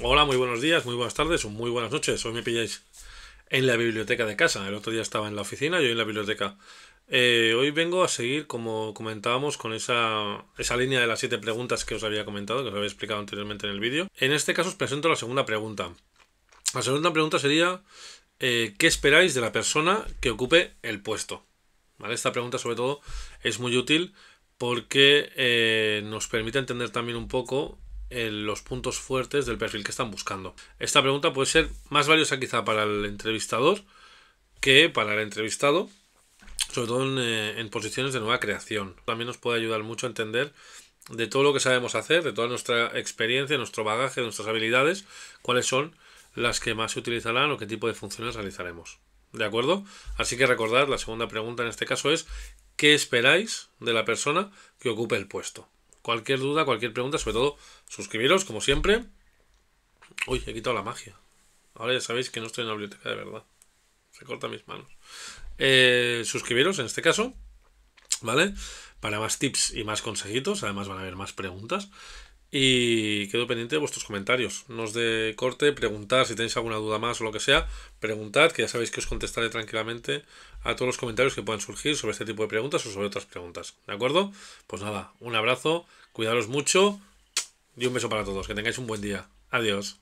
Hola, muy buenos días, muy buenas tardes o muy buenas noches. Hoy me pilláis en la biblioteca de casa. El otro día estaba en la oficina y en la biblioteca. Eh, hoy vengo a seguir, como comentábamos, con esa, línea de las siete preguntas que os había comentado, que os había explicado anteriormente en el vídeo. En este caso os presento la segunda pregunta. La segunda pregunta sería, eh, ¿qué esperáis de la persona que ocupe el puesto? ¿Vale? Esta pregunta sobre todo es muy útil porque eh, nos permite entender también un poco los puntos fuertes del perfil que están buscando. Esta pregunta puede ser más valiosa quizá para el entrevistador que para el entrevistado, sobre todo eh, en, posiciones de nueva creación. También nos puede ayudar mucho a entender de todo lo que sabemos hacer, de toda nuestra experiencia, nuestro bagaje, nuestras habilidades, cuáles son las que más se utilizarán o qué tipo de funciones realizaremos. ¿De acuerdo? Así que recordad, la segunda pregunta en este caso es, ¿qué esperáis de la persona que ocupe el puesto? Cualquier duda, cualquier pregunta, sobre todo, suscribiros, como siempre. Uy, he quitado la magia. Ahora ya sabéis que no estoy en la biblioteca de verdad. Se cortan mis manos. Eh, suscribiros en este caso, ¿vale? Para más tips y más consejitos. Además van a haber más preguntas. Y quedo pendiente de vuestros comentarios. No os de corte, preguntad si tenéis alguna duda más o lo que sea. Preguntad, que ya sabéis que os contestaré tranquilamente a todos los comentarios que puedan surgir sobre este tipo de preguntas o sobre otras preguntas. ¿De acuerdo? Pues nada, un abrazo, cuidaros mucho y un beso para todos. Que tengáis un buen día. Adiós.